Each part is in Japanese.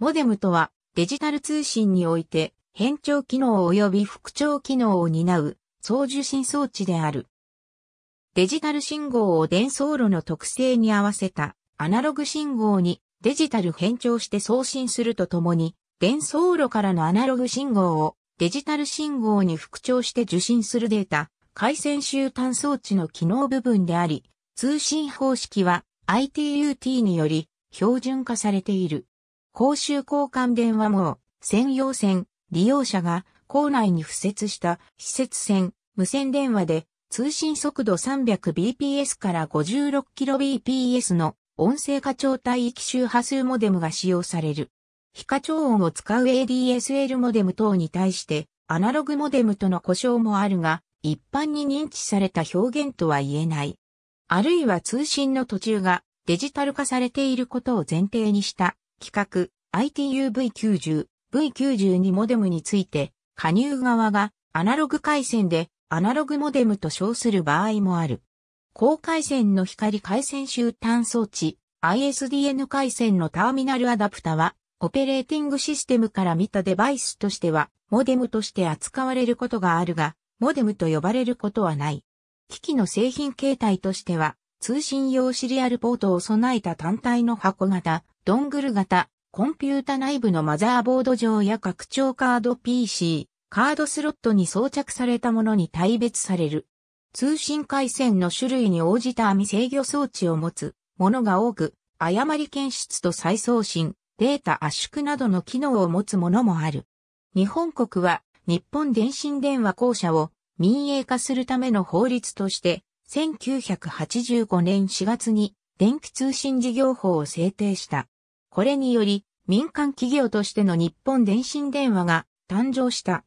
モデムとはデジタル通信において変調機能及び復調機能を担う送受信装置である。デジタル信号を伝送路の特性に合わせたアナログ信号にデジタル変調して送信するとともに伝送路からのアナログ信号をデジタル信号に復調して受信するデータ回線集端装置の機能部分であり通信方式は ITUT により標準化されている。公衆交換電話網、専用線、利用者が校内に付設した施設線、無線電話で通信速度 300bps から 56kbps の音声課長帯域周波数モデムが使用される。非課長音を使う ADSL モデム等に対してアナログモデムとの故障もあるが一般に認知された表現とは言えない。あるいは通信の途中がデジタル化されていることを前提にした企画 ITU-V90、V92 モデムについて、加入側がアナログ回線でアナログモデムと称する場合もある。高回線の光回線集端装置 ISDN 回線のターミナルアダプタはオペレーティングシステムから見たデバイスとしてはモデムとして扱われることがあるが、モデムと呼ばれることはない。機器の製品形態としては通信用シリアルポートを備えた単体の箱型、ドングル型、コンピュータ内部のマザーボード上や拡張カード PC、カードスロットに装着されたものに大別される。通信回線の種類に応じた網制御装置を持つものが多く、誤り検出と再送信、データ圧縮などの機能を持つものもある。日本国は日本電信電話公社を民営化するための法律として1985年4月に電気通信事業法を制定した。これにより民間企業としての日本電信電話が誕生した。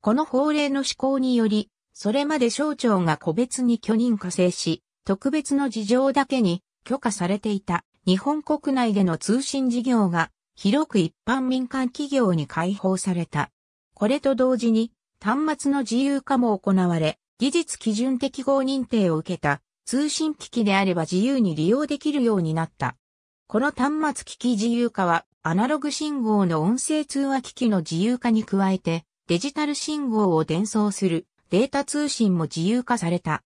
この法令の施行により、それまで省庁が個別に許認可制し、特別の事情だけに許可されていた日本国内での通信事業が広く一般民間企業に開放された。これと同時に端末の自由化も行われ、技術基準適合認定を受けた通信機器であれば自由に利用できるようになった。この端末機器自由化はアナログ信号の音声通話機器の自由化に加えてデジタル信号を伝送するデータ通信も自由化された。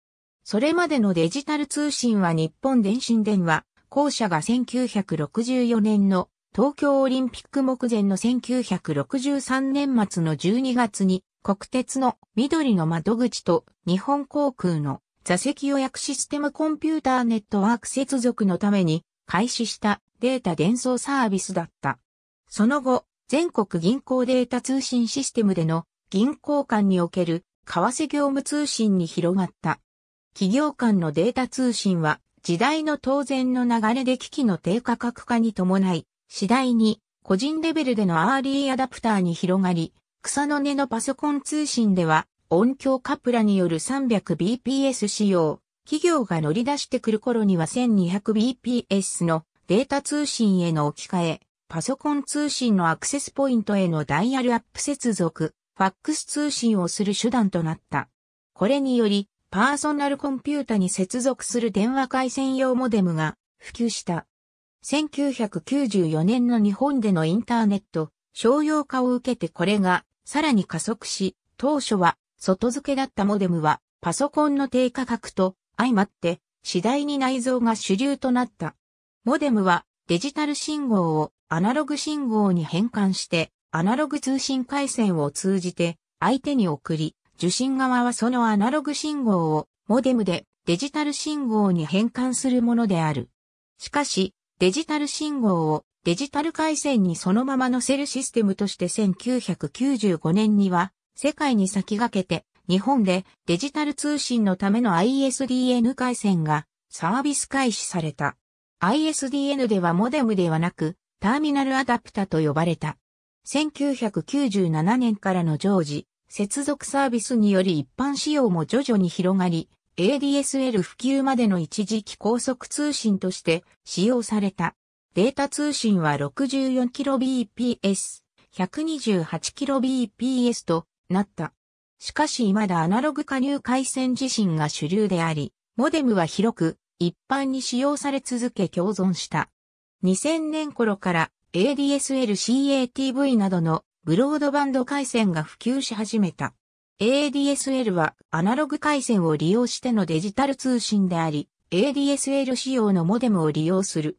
それまでのデジタル通信は日本電信電話、後者が1964年の東京オリンピック目前の1963年末の12月に国鉄の緑の窓口と日本航空の座席予約システムコンピューターネットワーク接続のために開始したデータ伝送サービスだった。その後、全国銀行データ通信システムでの銀行間における為替業務通信に広がった。企業間のデータ通信は時代の当然の流れで機器の低価格化に伴い、次第に個人レベルでのアーリーアダプターに広がり、草の根のパソコン通信では、音響カプラによる 300bps 使用、企業が乗り出してくる頃には 1200bps のデータ通信への置き換え、パソコン通信のアクセスポイントへのダイヤルアップ接続、ファックス通信をする手段となった。これにより、パーソナルコンピュータに接続する電話回線用モデムが普及した。1994年の日本でのインターネット商用化を受けてこれがさらに加速し、当初は外付けだったモデムはパソコンの低価格と相まって次第に内蔵が主流となった。モデムはデジタル信号をアナログ信号に変換してアナログ通信回線を通じて相手に送り、受信側はそのアナログ信号をモデムでデジタル信号に変換するものである。しかし、デジタル信号をデジタル回線にそのまま載せるシステムとして1995年には世界に先駆けて日本でデジタル通信のための ISDN 回線がサービス開始された。ISDN ではモデムではなくターミナルアダプタと呼ばれた。1997年からの常時、接続サービスにより一般使用も徐々に広がり、ADSL 普及までの一時期高速通信として使用された。データ通信は 64kbps、128kbps となった。しかし未だアナログ加入回線自身が主流であり、モデムは広く一般に使用され続け共存した。2000年頃から ADSL-CATV などのブロードバンド回線が普及し始めた。ADSL はアナログ回線を利用してのデジタル通信であり、ADSL 仕様のモデムを利用する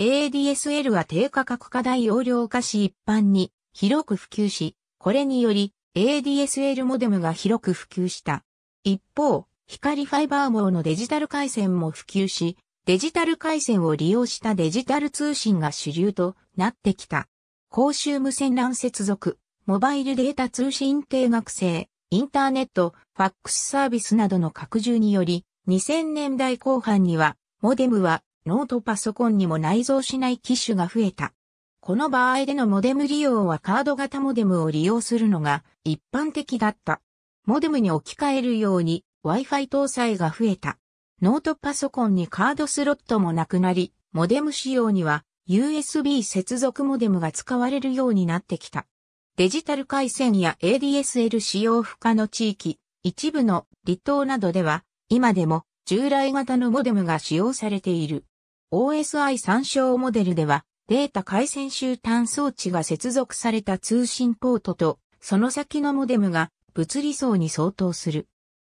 ADSL は低価格化大容量化し一般に広く普及し、これにより ADSL モデムが広く普及した。一方、光ファイバー網のデジタル回線も普及し、デジタル回線を利用したデジタル通信が主流となってきた。公衆無線 LAN 接続、モバイルデータ通信定額制、インターネット、ファックスサービスなどの拡充により、2000年代後半には、モデムはノートパソコンにも内蔵しない機種が増えた。この場合でのモデム利用はカード型モデムを利用するのが一般的だった。モデムに置き換えるように Wi-Fi 搭載が増えた。ノートパソコンにカードスロットもなくなり、モデム仕様には USB 接続モデムが使われるようになってきた。デジタル回線や ADSL 使用不可の地域、一部の離島などでは、今でも従来型のモデムが使用されている。OSI 参照モデルでは、データ回線集端装置が接続された通信ポートと、その先のモデムが物理層に相当する。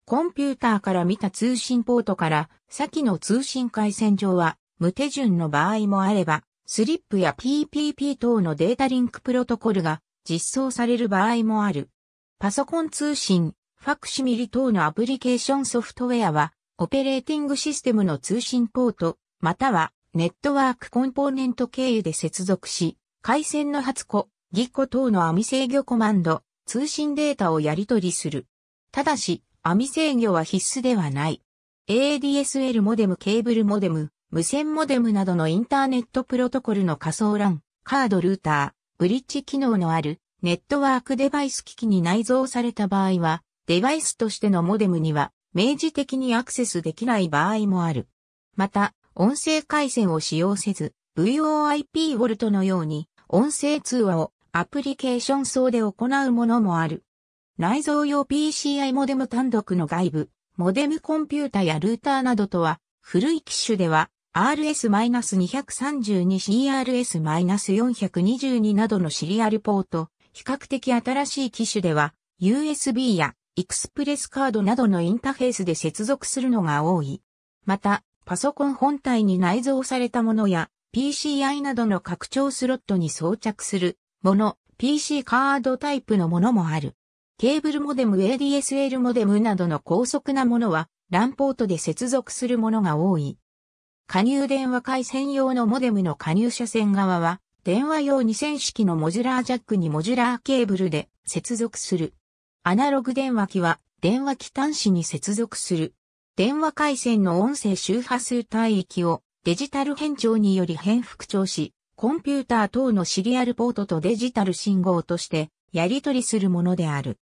コンピューターから見た通信ポートから先の通信回線上は無手順の場合もあれば、スリップや PPP 等のデータリンクプロトコルが実装される場合もある。パソコン通信、ファクシミリ等のアプリケーションソフトウェアは、オペレーティングシステムの通信ポート、またはネットワークコンポーネント経由で接続し、回線の発個、ギコ等の網制御コマンド、通信データをやり取りする。ただし、網制御は必須ではない。ADSL モデムケーブルモデム、無線モデムなどのインターネットプロトコルの仮想 LAN、カードルーター、ブリッジ機能のあるネットワークデバイス機器に内蔵された場合は、デバイスとしてのモデムには明示的にアクセスできない場合もある。また、音声回線を使用せず、VoIP ウォルトのように、音声通話をアプリケーション層で行うものもある。内蔵用 PCI モデム単独の外部、モデムコンピュータやルーターなどとは、古い機種では RS-232CRS-422 などのシリアルポート、比較的新しい機種では USB やエクスプレスカードなどのインターフェースで接続するのが多い。また、パソコン本体に内蔵されたものや、PCI などの拡張スロットに装着するもの、PC カードタイプのものもある。ケーブルモデム ADSL モデムなどの高速なものは、LAN ポートで接続するものが多い。加入電話回線用のモデムの加入者線側は、電話用2000式のモジュラージャックにモジュラーケーブルで接続する。アナログ電話機は電話機端子に接続する。電話回線の音声周波数帯域をデジタル変調により変復調し、コンピューター等のシリアルポートとデジタル信号としてやり取りするものである。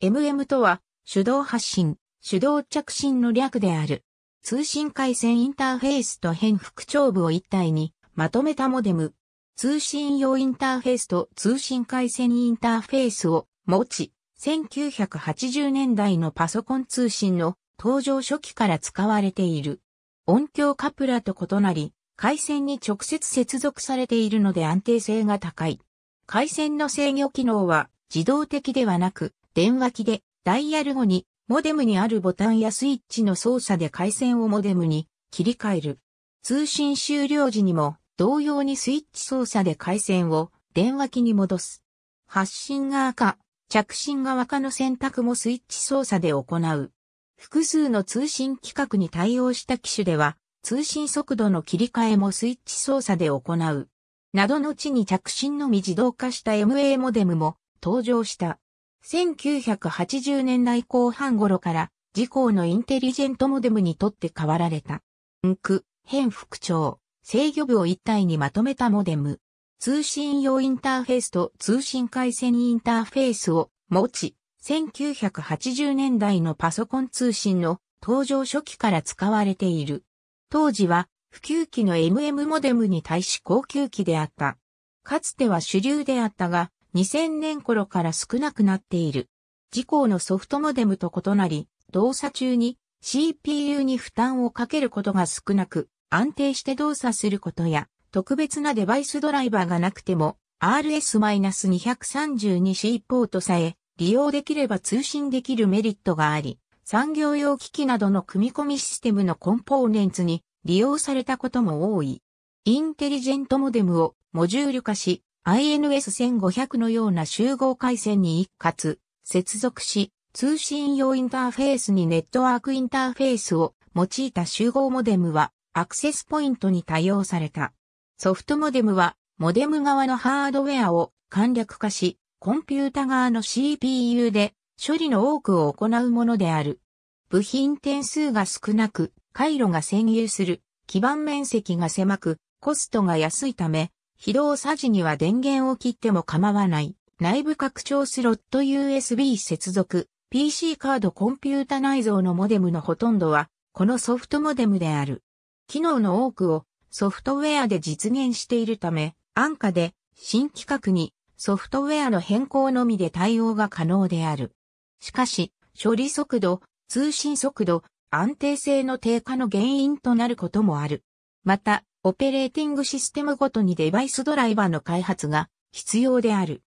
MM とは手動発信、手動着信の略である。通信回線インターフェースと変復調部を一体にまとめたモデム。通信用インターフェースと通信回線インターフェースを持ち、1980年代のパソコン通信の登場初期から使われている。音響カプラと異なり、回線に直接接続されているので安定性が高い。回線の制御機能は自動的ではなく、電話機でダイヤル後にモデムにあるボタンやスイッチの操作で回線をモデムに切り替える。通信終了時にも同様にスイッチ操作で回線を電話機に戻す。発信が赤、着信が赤の選択もスイッチ操作で行う。複数の通信規格に対応した機種では、通信速度の切り替えもスイッチ操作で行う。などの地に着信のみ自動化した MA モデムも登場した。1980年代後半頃から自公のインテリジェントモデムにとって変わられた。んく、変副長、制御部を一体にまとめたモデム。通信用インターフェースと通信回線インターフェースを持ち、1980年代のパソコン通信の登場初期から使われている。当時は普及機の MM モデムに対し高級機であった。かつては主流であったが、2000年頃から少なくなっている。事項のソフトモデムと異なり、動作中に CPU に負担をかけることが少なく、安定して動作することや、特別なデバイスドライバーがなくても、RS-232C ポートさえ利用できれば通信できるメリットがあり、産業用機器などの組み込みシステムのコンポーネンツに利用されたことも多い。インテリジェントモデムをモジュール化し、INS1500 のような集合回線に一括、接続し、通信用インターフェースにネットワークインターフェースを用いた集合モデムはアクセスポイントに多用された。ソフトモデムはモデム側のハードウェアを簡略化し、コンピュータ側の CPU で処理の多くを行うものである。部品点数が少なく、回路が占有する、基盤面積が狭く、コストが安いため、非動作時には電源を切っても構わない。内部拡張スロット USB 接続、PC カードコンピュータ内蔵のモデムのほとんどは、このソフトモデムである。機能の多くをソフトウェアで実現しているため、安価で新規格にソフトウェアの変更のみで対応が可能である。しかし、処理速度、通信速度、安定性の低下の原因となることもある。また、オペレーティングシステムごとにデバイスドライバーの開発が必要である。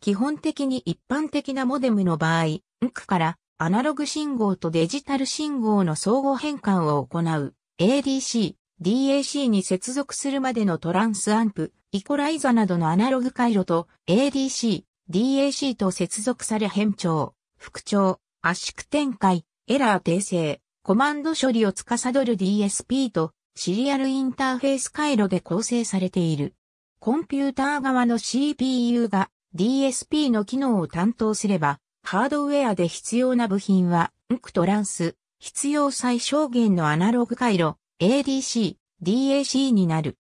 基本的に一般的なモデムの場合、NC からアナログ信号とデジタル信号の相互変換を行う ADC、DAC に接続するまでのトランスアンプ、イコライザなどのアナログ回路と ADC、DAC と接続され変調、復調、圧縮展開、エラー訂正、コマンド処理を司る DSP とシリアルインターフェース回路で構成されている。コンピューター側の CPU が DSP の機能を担当すれば、ハードウェアで必要な部品は、ンクトランス、必要最小限のアナログ回路、ADC、DAC になる。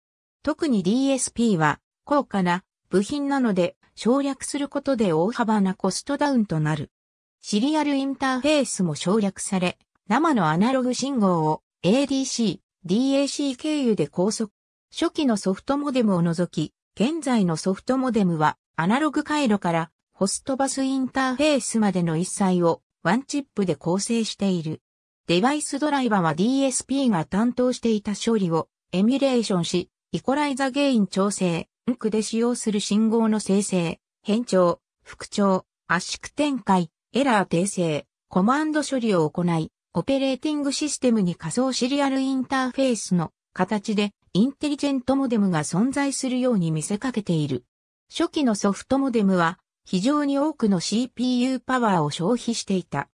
特に DSP は高価な部品なので省略することで大幅なコストダウンとなる。シリアルインターフェースも省略され、生のアナログ信号を ADC、DAC 経由で高速。初期のソフトモデムを除き、現在のソフトモデムはアナログ回路からホストバスインターフェースまでの一切をワンチップで構成している。デバイスドライバは DSP が担当していた処理をエミュレーションし、イコライザゲイン調整、ンクで使用する信号の生成、変調、復調、圧縮展開、エラー訂正、コマンド処理を行い、オペレーティングシステムに仮想シリアルインターフェースの形でインテリジェントモデムが存在するように見せかけている。初期のソフトモデムは非常に多くの CPU パワーを消費していた。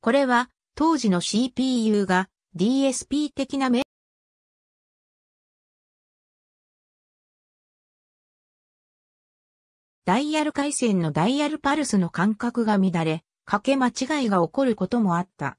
これは当時の CPU が DSP 的な面ダイヤル回線のダイヤルパルスの間隔が乱れ、かけ間違いが起こることもあった。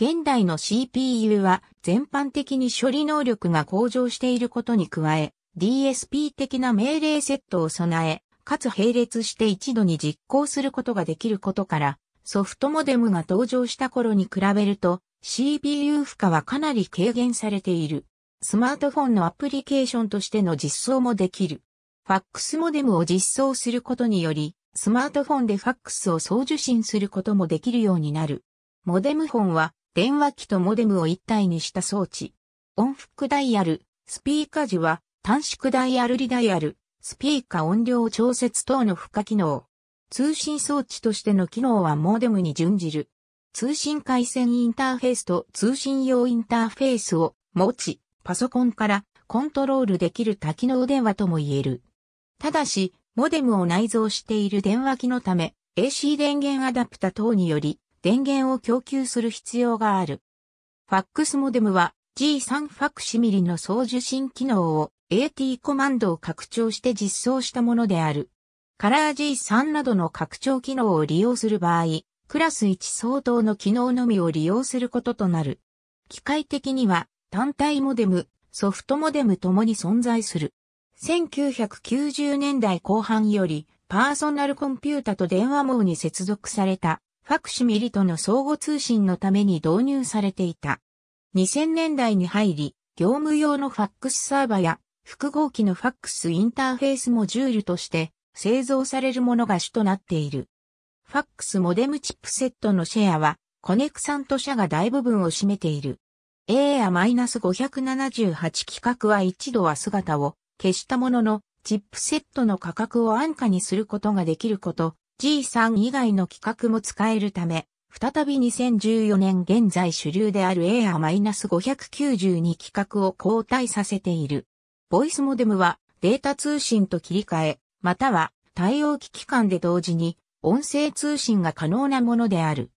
現代の CPU は全般的に処理能力が向上していることに加え、DSP 的な命令セットを備え、かつ並列して一度に実行することができることから、ソフトモデムが登場した頃に比べると、CPU 負荷はかなり軽減されている。スマートフォンのアプリケーションとしての実装もできる。ファックスモデムを実装することにより、スマートフォンでファックスを送受信することもできるようになる。モデム本ンは、電話機とモデムを一体にした装置。音符ダイヤル、スピーカ時は、短縮ダイヤルリダイヤル、スピーカ音量調節等の付加機能。通信装置としての機能はモデムに準じる。通信回線インターフェースと通信用インターフェースを持ち、パソコンからコントロールできる多機能電話とも言える。ただし、モデムを内蔵している電話機のため、AC 電源アダプタ等により、電源を供給する必要がある。ファックスモデムは G3 ファクシミリの送受信機能を AT コマンドを拡張して実装したものである。カラー G3 などの拡張機能を利用する場合、クラス1相当の機能のみを利用することとなる。機械的には単体モデム、ソフトモデムともに存在する。1990年代後半より、パーソナルコンピュータと電話網に接続された、ファクシミリとの相互通信のために導入されていた。2000年代に入り、業務用のファックスサーバや複合機のファックスインターフェースモジュールとして製造されるものが主となっている。ファックスモデムチップセットのシェアはコネクサント社が大部分を占めている。エア -578 規格は一度は姿を消したものの、チップセットの価格を安価にすることができること、G3 以外の規格も使えるため、再び2014年現在主流である Air-592 規格を交代させている。ボイスモデムはデータ通信と切り替え、または対応機器間で同時に音声通信が可能なものである。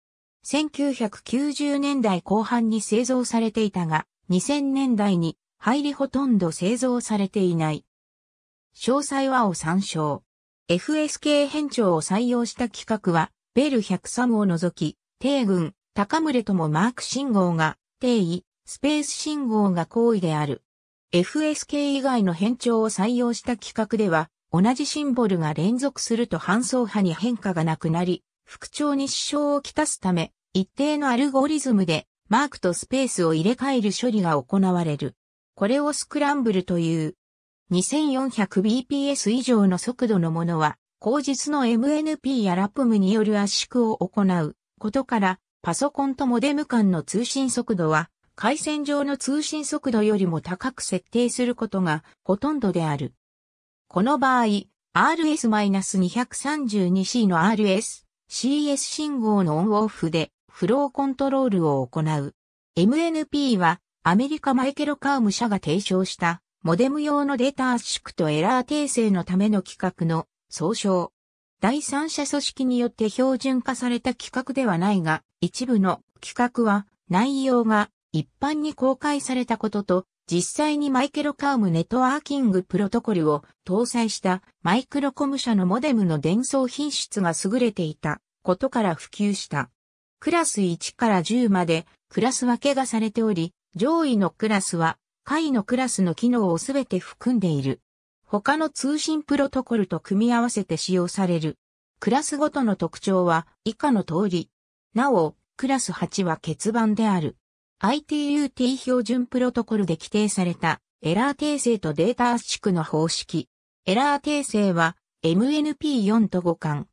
1990年代後半に製造されていたが、2000年代に入りほとんど製造されていない。詳細はを参照。FSK 編長を採用した規格は、ベル103を除き、定群、高群ともマーク信号が、定位、スペース信号が好位である。FSK 以外の変調を採用した規格では、同じシンボルが連続すると搬送波に変化がなくなり、復調に支障をきたすため、一定のアルゴリズムで、マークとスペースを入れ替える処理が行われる。これをスクランブルという。2400bps 以上の速度のものは、後日の MNP やラプムによる圧縮を行うことから、パソコンとモデム間の通信速度は、回線上の通信速度よりも高く設定することがほとんどである。この場合、RS-232C の RS、CS 信号のオンオフでフローコントロールを行う。MNP はアメリカマイケル・カウム社が提唱した、モデム用のデータ圧縮とエラー訂正のための企画の総称。第三者組織によって標準化された企画ではないが、一部の企画は内容が一般に公開されたことと、実際にマイケロカウムネットワーキングプロトコルを搭載したマイクロコム社のモデムの伝送品質が優れていたことから普及した。クラス1から10までクラス分けがされており、上位のクラスは下位のクラスの機能をすべて含んでいる。他の通信プロトコルと組み合わせて使用される。クラスごとの特徴は以下の通り。なお、クラス8は欠番である。ITUT 標準プロトコルで規定されたエラー訂正とデータ圧縮の方式。エラー訂正は MNP4 と互換。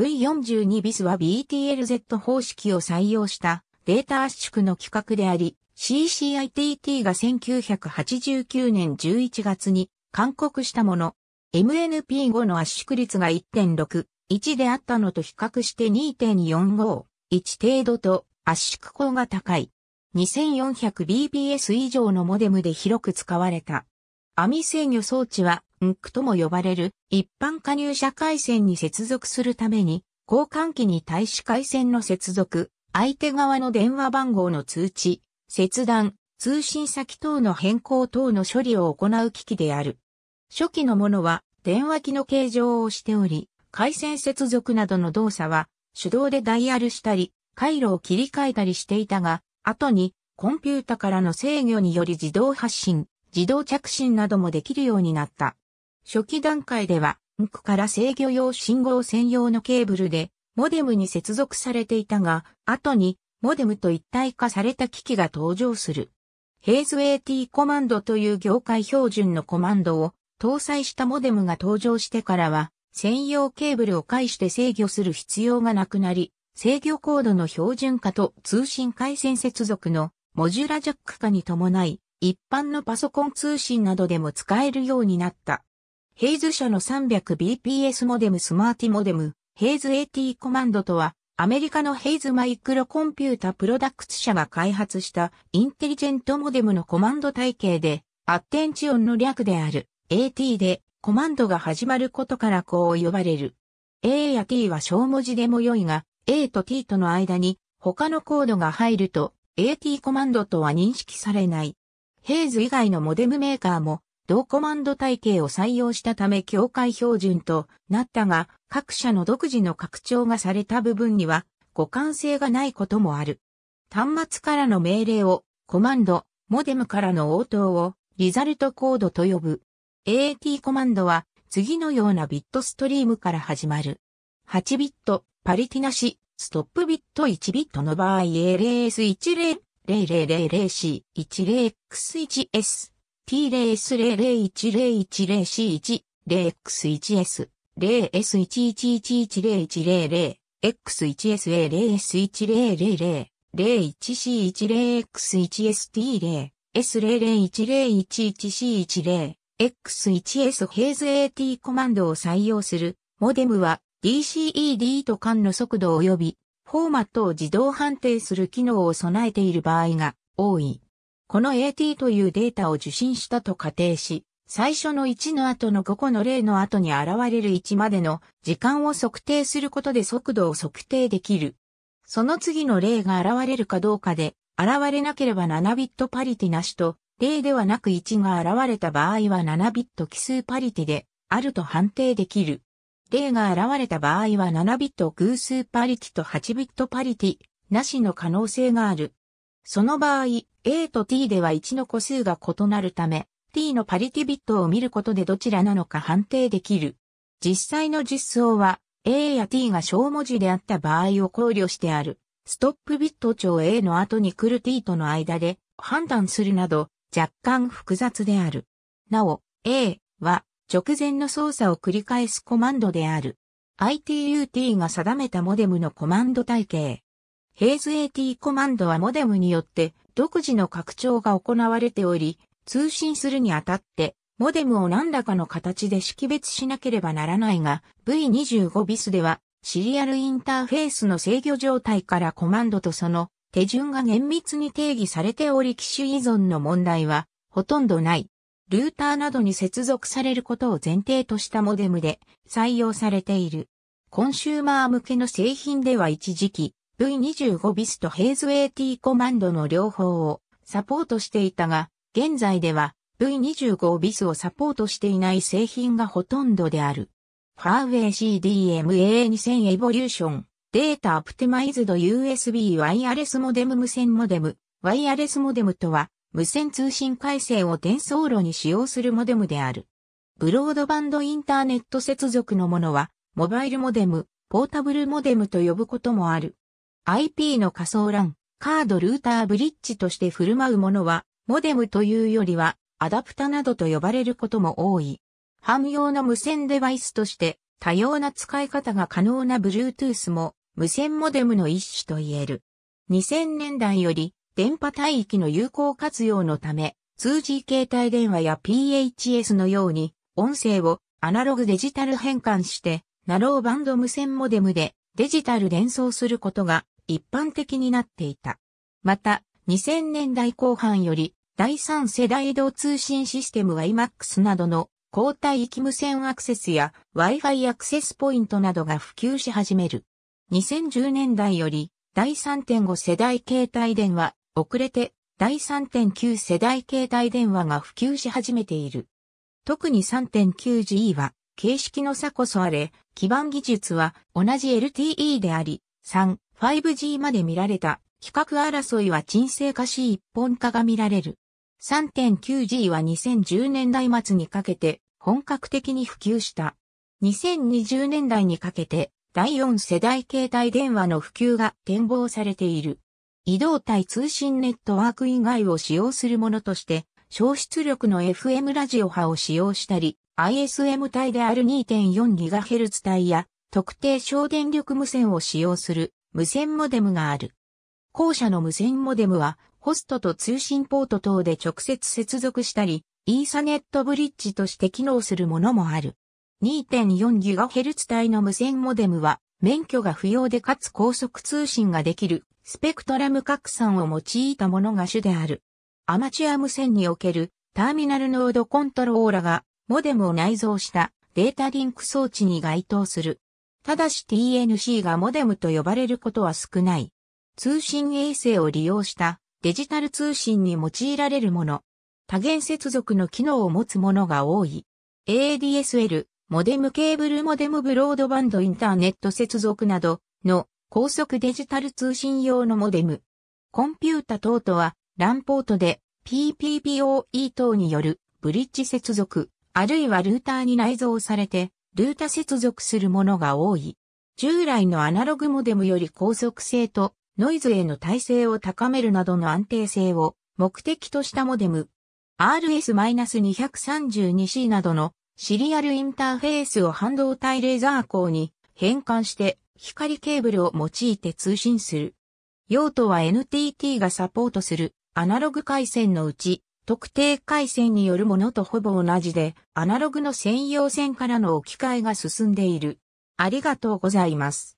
V42 ビスは BTLZ 方式を採用したデータ圧縮の規格であり、CCITT が1989年11月に勧告したもの、MNP5 の圧縮率が1.6、1であったのと比較して2.451程度と圧縮効が高い。2400bps 以上のモデムで広く使われた。網制御装置は、ンクとも呼ばれる一般加入者回線に接続するために、交換機に対し回線の接続、相手側の電話番号の通知、切断、通信先等の変更等の処理を行う機器である。初期のものは電話機の形状をしており、回線接続などの動作は手動でダイヤルしたり、回路を切り替えたりしていたが、後にコンピュータからの制御により自動発信、自動着信などもできるようになった。初期段階では、ンクから制御用信号専用のケーブルで、モデムに接続されていたが、後にモデムと一体化された機器が登場する。ヘイズ AT コマンドという業界標準のコマンドを搭載したモデムが登場してからは、専用ケーブルを介して制御する必要がなくなり、制御コードの標準化と通信回線接続のモジュラジャック化に伴い、一般のパソコン通信などでも使えるようになった。ヘイズ社の 300bps モデムスマーティモデム、ヘイズ AT コマンドとは、アメリカのヘイズマイクロコンピュータプロダクツ社が開発したインテリジェントモデムのコマンド体系で、アッテンチオンの略である AT でコマンドが始まることからこう呼ばれる。A や T は小文字でも良いが、A と T との間に他のコードが入ると AT コマンドとは認識されない。ヘイズ以外のモデムメーカーも同コマンド体系を採用したため境界標準となったが、各社の独自の拡張がされた部分には、互換性がないこともある。端末からの命令を、コマンド、モデムからの応答を、リザルトコードと呼ぶ。a t コマンドは、次のようなビットストリームから始まる。8ビット、パリティなし、ストップビット1ビットの場合 a LS10、0000C、10X1S、T0S0010110C1、0X1S、0 s 1 1 1 1 0 1 0 X1SA0S1000、01C10X1ST0、S0010111C10、X1S ヘイズ AT コマンドを採用する。モデムは DCED と間の速度及びフォーマットを自動判定する機能を備えている場合が多い。この AT というデータを受信したと仮定し、最初の1の後の5個の例の後に現れる1までの時間を測定することで速度を測定できる。その次の例が現れるかどうかで、現れなければ7ビットパリティなしと、例ではなく1が現れた場合は7ビット奇数パリティであると判定できる。例が現れた場合は7ビット偶数パリティと8ビットパリティなしの可能性がある。その場合、A と T では1の個数が異なるため、T のパリティビットを見ることでどちらなのか判定できる。実際の実装は、A や T が小文字であった場合を考慮してある。ストップビット長 A の後に来る T との間で判断するなど若干複雑である。なお、A は直前の操作を繰り返すコマンドである。ITUT が定めたモデムのコマンド体系。ヘイズ AT コマンドはモデムによって独自の拡張が行われており、通信するにあたって、モデムを何らかの形で識別しなければならないが、V25 ビスでは、シリアルインターフェースの制御状態からコマンドとその手順が厳密に定義されており、機種依存の問題はほとんどない。ルーターなどに接続されることを前提としたモデムで採用されている。コンシューマー向けの製品では一時期、V25 ビスとヘイズ AT コマンドの両方をサポートしていたが、現在では V25 ビスをサポートしていない製品がほとんどである。ファーウェイ CDMA2000 エボリューション、データオプテマイズド USB ワイヤレスモデム無線モデム、ワイヤレスモデムとは、無線通信回線を転送路に使用するモデムである。ブロードバンドインターネット接続のものは、モバイルモデム、ポータブルモデムと呼ぶこともある。IP の仮想 LAN、カードルーターブリッジとして振る舞うものは、モデムというよりは、アダプタなどと呼ばれることも多い。汎用の無線デバイスとして、多様な使い方が可能な Bluetooth も、無線モデムの一種と言える。2000年代より、電波帯域の有効活用のため、2G 携帯電話や PHS のように、音声をアナログデジタル変換して、ナローバンド無線モデムでデジタル連送することが一般的になっていた。また、2000年代後半より、第3世代移動通信システムは IMAX などの交代域無線アクセスや Wi-Fi アクセスポイントなどが普及し始める。2010年代より第3.5世代携帯電話、遅れて第3.9世代携帯電話が普及し始めている。特に 3.9G は形式の差こそあれ、基盤技術は同じ LTE であり、3、5G まで見られた、比較争いは沈静化し一本化が見られる。3.9G は2010年代末にかけて本格的に普及した。2020年代にかけて第4世代携帯電話の普及が展望されている。移動体通信ネットワーク以外を使用するものとして、消出力の FM ラジオ波を使用したり、ISM 帯である 2.4GHz 帯や特定省電力無線を使用する無線モデムがある。後者の無線モデムは、ホストと通信ポート等で直接接続したり、イーサネットブリッジとして機能するものもある。2.4GHz 帯の無線モデムは、免許が不要でかつ高速通信ができる、スペクトラム拡散を用いたものが主である。アマチュア無線におけるターミナルノードコントローラがモデムを内蔵したデータリンク装置に該当する。ただし TNC がモデムと呼ばれることは少ない。通信衛星を利用したデジタル通信に用いられるもの。多元接続の機能を持つものが多い。ADSL、モデムケーブルモデムブロードバンドインターネット接続などの高速デジタル通信用のモデム。コンピュータ等とは LAN ポートで PPPoE 等によるブリッジ接続、あるいはルーターに内蔵されてルータ接続するものが多い。従来のアナログモデムより高速性とノイズへの耐性を高めるなどの安定性を目的としたモデム。RS-232C などのシリアルインターフェースを半導体レーザー光に変換して光ケーブルを用いて通信する。用途は NTT がサポートするアナログ回線のうち特定回線によるものとほぼ同じで、アナログの専用線からの置き換えが進んでいる。ありがとうございます。